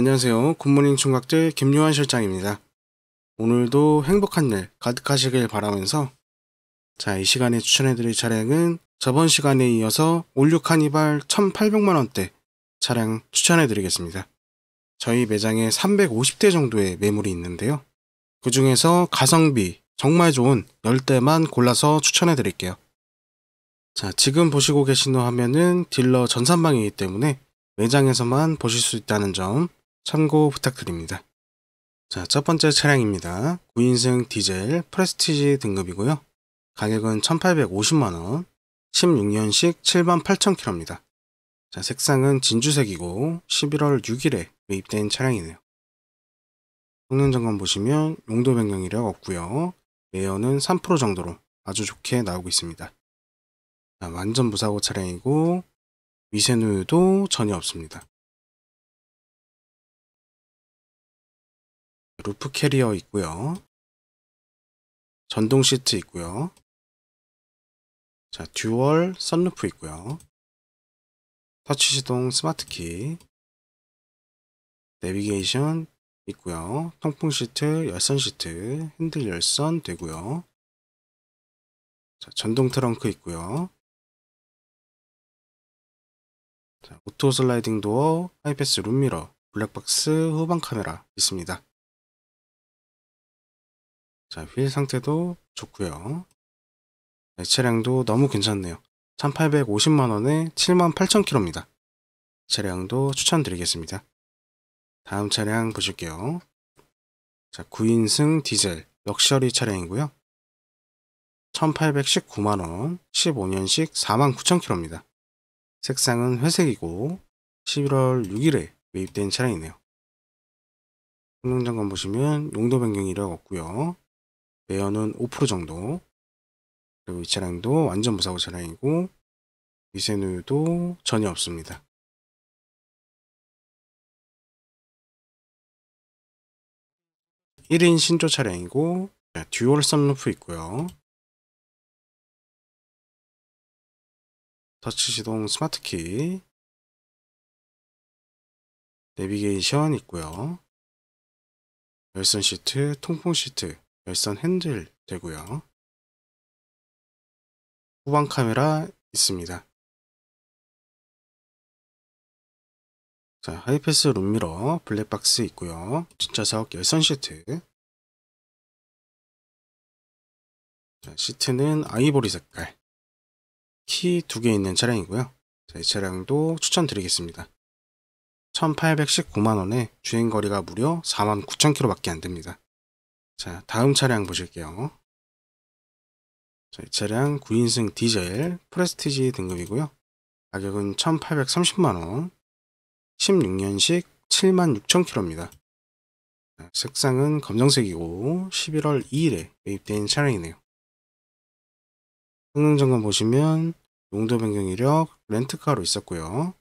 안녕하세요. 굿모닝 총각들 김요한 실장입니다. 오늘도 행복한 일 가득하시길 바라면서 자, 이 시간에 추천해드릴 차량은 저번 시간에 이어서 올류 카니발 1800만원대 차량 추천해드리겠습니다. 저희 매장에 350대 정도의 매물이 있는데요. 그 중에서 가성비 정말 좋은 10대만 골라서 추천해드릴게요. 자, 지금 보시고 계신는 화면은 딜러 전산방이기 때문에 매장에서만 보실 수 있다는 점 참고 부탁드립니다. 자, 첫 번째 차량입니다. 9인승 디젤 프레스티지 등급이고요. 가격은 1850만원, 16년식 7 8 0 0 0 k m 입니다 자, 색상은 진주색이고 11월 6일에 매입된 차량이네요. 성능 점검 보시면 용도 변경 이력 없고요. 매연은 3% 정도로 아주 좋게 나오고 있습니다. 자, 완전 무사고 차량이고 미세누유도 전혀 없습니다. 루프 캐리어 있고요. 전동 시트 있고요. 자, 듀얼 선루프 있고요. 터치 시동 스마트 키. 내비게이션 있고요. 통풍 시트, 열선 시트, 핸들 열선 되고요. 자, 전동 트렁크 있고요. 자, 오토 슬라이딩 도어, 하이패스 룸미러, 블랙박스 후방 카메라 있습니다. 자, 휠 상태도 좋고요. 네, 차량도 너무 괜찮네요. 1850만원에 78,000km입니다. 차량도 추천드리겠습니다. 다음 차량 보실게요. 자, 9인승 디젤 럭셔리 차량이고요. 1819만원, 15년식 49,000km입니다. 색상은 회색이고 11월 6일에 매입된 차량이네요. 성능 점검 보시면 용도 변경 이력 없고요. 레어는 5% 정도 그리고 이 차량도 완전 무사고 차량이고 미세누유도 전혀 없습니다. 1인 신조 차량이고 네, 듀얼 썬루프 있고요. 터치 시동 스마트키 내비게이션 있고요. 열선 시트, 통풍 시트 열선 핸들 되고요. 후방 카메라 있습니다. 자, 하이패스 룸미러 블랙박스 있고요. 뒷좌석 열선 시트. 자, 시트는 아이보리 색깔. 키 두 개 있는 차량이고요. 자, 이 차량도 추천드리겠습니다. 1,819만원에 주행거리가 무려 4 9 0 0 0 k m 밖에 안됩니다. 자, 다음 차량 보실게요. 자, 이 차량 9인승 디젤 프레스티지 등급이고요. 가격은 1830만원, 16년식 76,000km입니다. 색상은 검정색이고 11월 2일에 매입된 차량이네요. 성능 점검 보시면 용도 변경 이력 렌트카로 있었고요.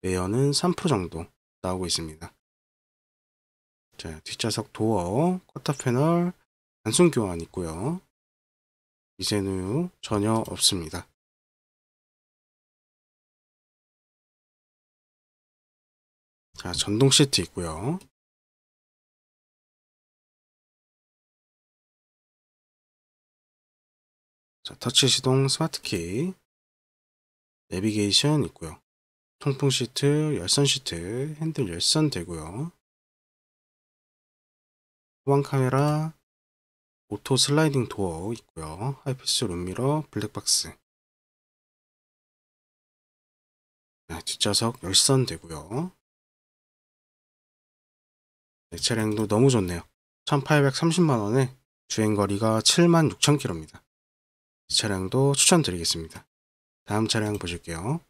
매연은 3% 정도 나오고 있습니다. 자, 뒷좌석 도어, 쿼터 패널, 단순 교환 있고요. 이젠후 전혀 없습니다. 자, 전동 시트 있고요. 자, 터치 시동 스마트키, 내비게이션 있고요. 통풍 시트, 열선 시트, 핸들 열선 되고요. 후방 카메라, 오토 슬라이딩 도어 있고요. 하이패스 룸미러, 블랙박스. 네, 뒷좌석 열선 되고요. 네, 차량도 너무 좋네요. 1830만원에 주행거리가 7 6 0 0 0 k m 입니다이 차량도 추천드리겠습니다. 다음 차량 보실게요.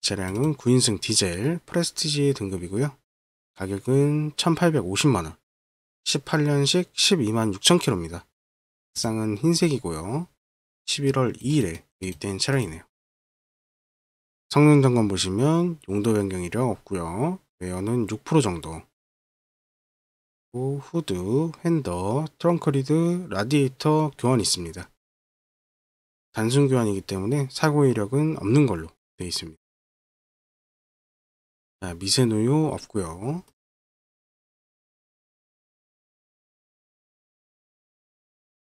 차량은 9인승 디젤 프레스티지 등급이고요. 가격은 1850만원. 18년식 12만 6천 킬로입니다. 색상은 흰색이고요. 11월 2일에 매입된 차량이네요. 성능 점검 보시면 용도 변경 이력 없고요. 외연은 6% 정도. 후드, 핸더, 트렁크 리드, 라디에이터 교환 이 있습니다. 단순 교환이기 때문에 사고 이력은 없는 걸로 되어 있습니다. 자, 미세노유 없고요.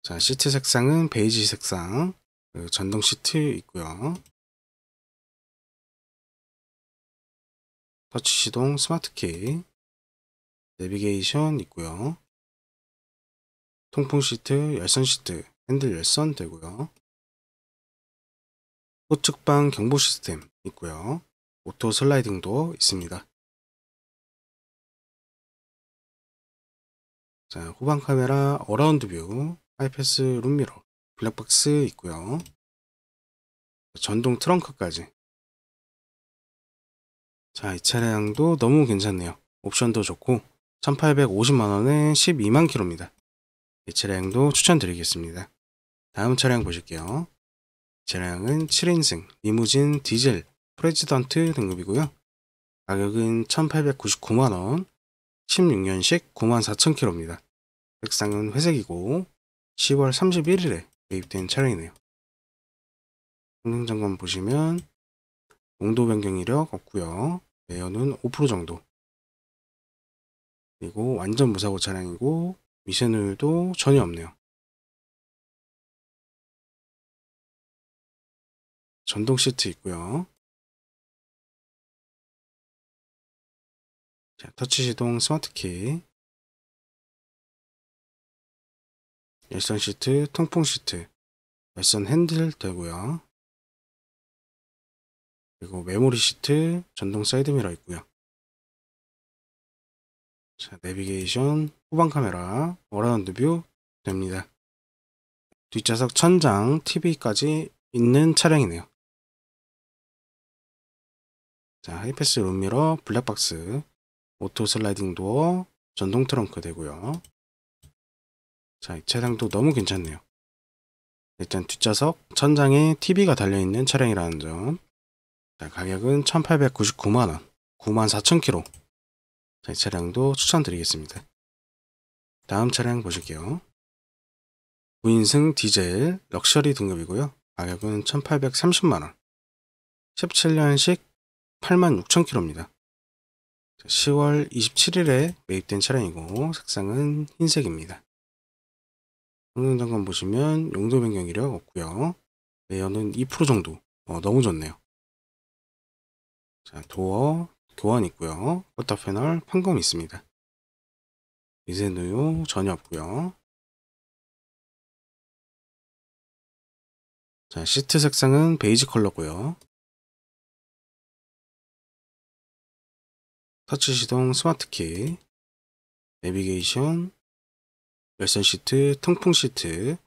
자, 시트 색상은 베이지 색상, 그 전동 시트 있고요. 터치 시동 스마트 키, 내비게이션 있고요. 통풍 시트, 열선 시트, 핸들 열선 되고요. 우측방 경보 시스템 있고요. 오토 슬라이딩도 있습니다. 자, 후방 카메라 어라운드 뷰 하이패스 룸미러 블랙박스 있고요 전동 트렁크까지 자 이 차량도 너무 괜찮네요 옵션도 좋고 1850만원에 12만 키로입니다이 차량도 추천드리겠습니다 다음 차량 보실게요 차량은 7인승 리무진 디젤 프레지던트 등급이고요 가격은 1899만원 16년식 94,000km입니다 색상은 회색이고 10월 31일에 개입된 차량이네요. 성능장검 보시면 용도 변경 이력 없고요. 내연은5% 정도. 그리고 완전 무사고 차량이고 미세누유도 전혀 없네요. 전동 시트 있고요. 자, 터치 시동 스마트키 열선 시트, 통풍 시트, 열선 핸들 되고요. 그리고 메모리 시트, 전동 사이드미러 있고요. 자, 내비게이션, 후방 카메라, 워라운드 뷰 됩니다. 뒷좌석 천장, TV까지 있는 차량이네요. 자, 하이패스 룸미러, 블랙박스, 오토 슬라이딩 도어, 전동 트렁크 되고요. 자, 차량도 너무 괜찮네요. 일단 뒷좌석 천장에 TV가 달려있는 차량이라는 점. 자, 가격은 1899만원, 94,000km. 자, 이 차량도 추천드리겠습니다. 다음 차량 보실게요. 9인승 디젤 럭셔리 등급이고요. 가격은 1830만원, 17년식 86,000km입니다. 10월 27일에 매입된 차량이고 색상은 흰색입니다. 오늘 잠깐 보시면 용도 변경 이력 없고요. 레이어는 2% 정도. 어, 너무 좋네요. 자, 도어, 교환 있고요. 껐터 패널, 판검 있습니다. 미세 누유 전혀 없고요. 자, 시트 색상은 베이지 컬러고요. 터치 시동 스마트키, 내비게이션, 열선 시트, 통풍 시트,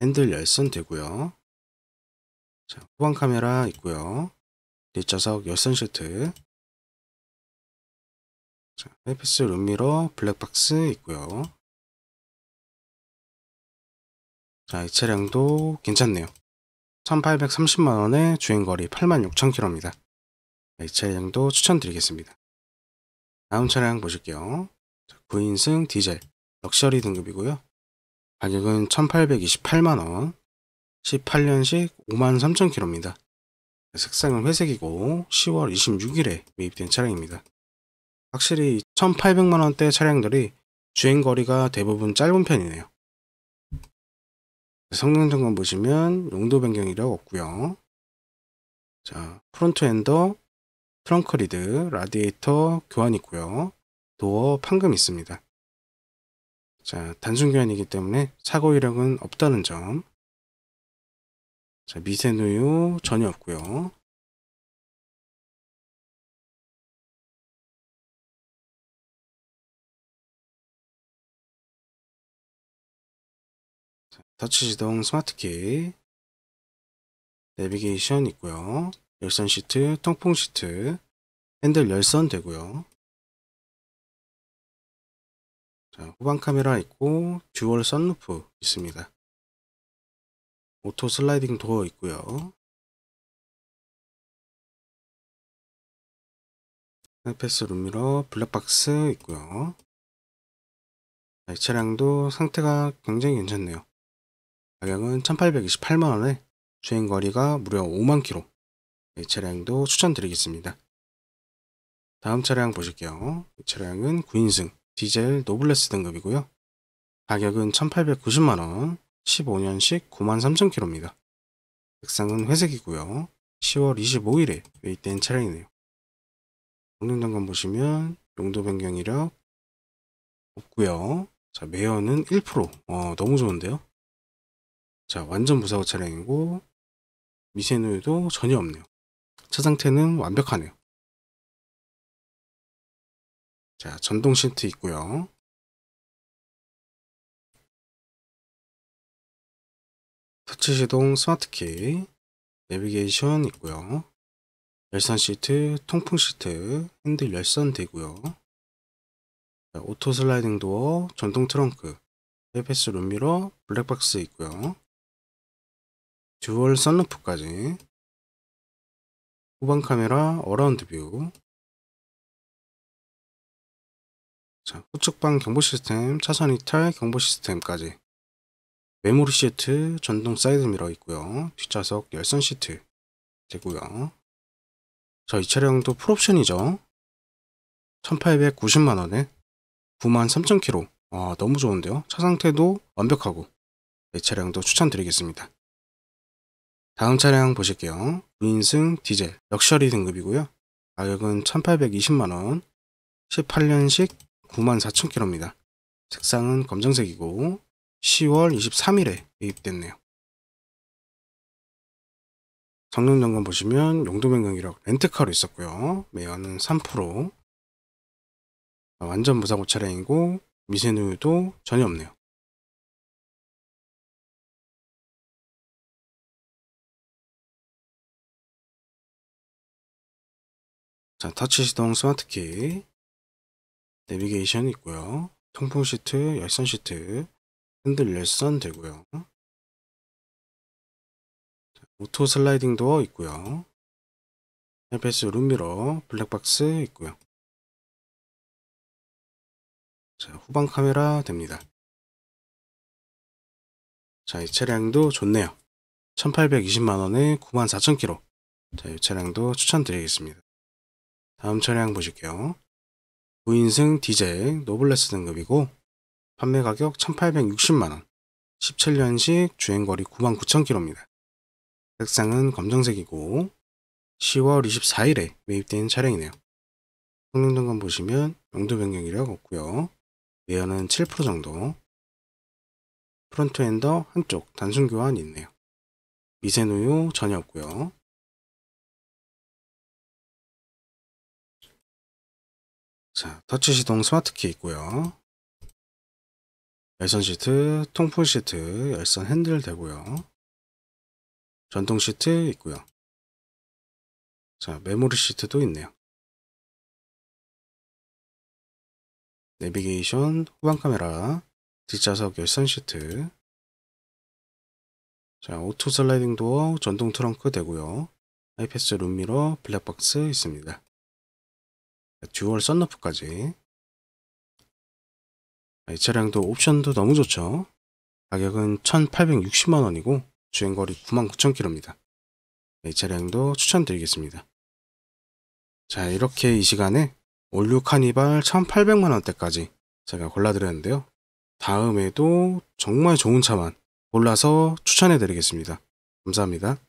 핸들 열선 되고요. 자, 후방 카메라 있고요. 뒷좌석 열선 시트. 자, 하이패스 룸미러 블랙박스 있고요. 자, 이 차량도 괜찮네요. 1830만원에 주행거리 86,000km입니다. 이 차량도 추천드리겠습니다. 다음 차량 보실게요. 9인승 디젤 럭셔리 등급이고요. 가격은 1828만원 18년식 53,000km입니다. 색상은 회색이고 10월 26일에 매입된 차량입니다. 확실히 1800만원대 차량들이 주행거리가 대부분 짧은 편이네요. 성능 점검 보시면 용도 변경 이력 없고요. 자, 프론트 엔더, 트렁크 리드, 라디에이터 교환 있고요. 도어 판금 있습니다. 자, 단순 교환이기 때문에 사고 이력은 없다는 점. 자, 미세누유 전혀 없고요. 자, 터치 지동 스마트키 내비게이션 있고요. 열선 시트, 통풍 시트, 핸들 열선 되고요. 어, 후방 카메라 있고 듀얼 선루프 있습니다. 오토 슬라이딩 도어 있고요. 하이패스 룸미러 블랙박스 있고요. 아, 이 차량도 상태가 굉장히 괜찮네요. 가격은 1828만원에 주행거리가 무려 5만키로 이 차량도 추천드리겠습니다. 다음 차량 보실게요. 이 차량은 9인승 디젤 노블레스 등급이고요. 가격은 1890만원, 15년식 93,000km입니다. 색상은 회색이고요. 10월 25일에 매입된 차량이네요. 공룡장관 보시면 용도 변경 이력 없고요. 자 매연은 1% 어, 너무 좋은데요. 자 완전 무사고 차량이고 미세누유도 전혀 없네요. 차 상태는 완벽하네요. 자, 전동 시트 있고요. 터치 시동 스마트키, 내비게이션 있고요. 열선 시트, 통풍 시트, 핸들 열선 되고요. 자, 오토 슬라이딩 도어, 전동 트렁크, 헤패스 룸미러, 블랙박스 있고요. 듀얼 선루프까지 후방 카메라 어라운드 뷰 자, 후측방 경보 시스템, 차선 이탈 경보 시스템까지 메모리 시트, 전동 사이드 미러 있고요. 뒷좌석 열선 시트 되고요. 자, 이 차량도 풀옵션이죠. 1890만원에 93,000km 아, 너무 좋은데요. 차 상태도 완벽하고 이 네, 차량도 추천드리겠습니다. 다음 차량 보실게요. 9인승 디젤 럭셔리 등급이고요. 가격은 1820만원 18년식 94,000km입니다. 색상은 검정색이고 10월 23일에 유입됐네요 정년 점검 보시면 용도 변경 이력 렌트카로 있었고요. 매연은 3% 완전 무사고 차량이고 미세누유도 전혀 없네요. 자, 터치 시동 스마트키 내비게이션이 있고요. 통풍 시트, 열선 시트, 핸들 열선 되고요. 오토 슬라이딩 도어 있고요. 헤패스 룸미러, 블랙박스 있고요. 자, 후방 카메라 됩니다. 자, 이 차량도 좋네요. 1820만원에 94,000km. 자, 이 차량도 추천드리겠습니다. 다음 차량 보실게요. 9인승 디젤 노블레스 등급이고 판매 가격 1860만원 17년식 주행거리 99,000km입니다. 색상은 검정색이고 10월 24일에 매입된 차량이네요. 성능 점검 보시면 용도 변경 이력 없고요. 외연은 7% 정도 프론트 엔더 한쪽 단순 교환이 있네요. 미세노유 전혀 없고요. 자, 터치 시동 스마트키 있고요. 열선 시트, 통풍 시트, 열선 핸들 되고요. 전동 시트 있고요. 자, 메모리 시트도 있네요. 내비게이션, 후방 카메라, 뒷좌석 열선 시트. 자, 오토 슬라이딩 도어, 전동 트렁크 되고요. 아이패스 룸미러, 블랙박스 있습니다. 듀얼 썬루프까지 아, 이 차량도 옵션도 너무 좋죠 가격은 1860만원이고 주행거리 99,000km입니다 이 차량도 추천드리겠습니다 자 이렇게 이 시간에 올류 카니발 1800만원대까지 제가 골라드렸는데요 다음에도 정말 좋은 차만 골라서 추천해드리겠습니다 감사합니다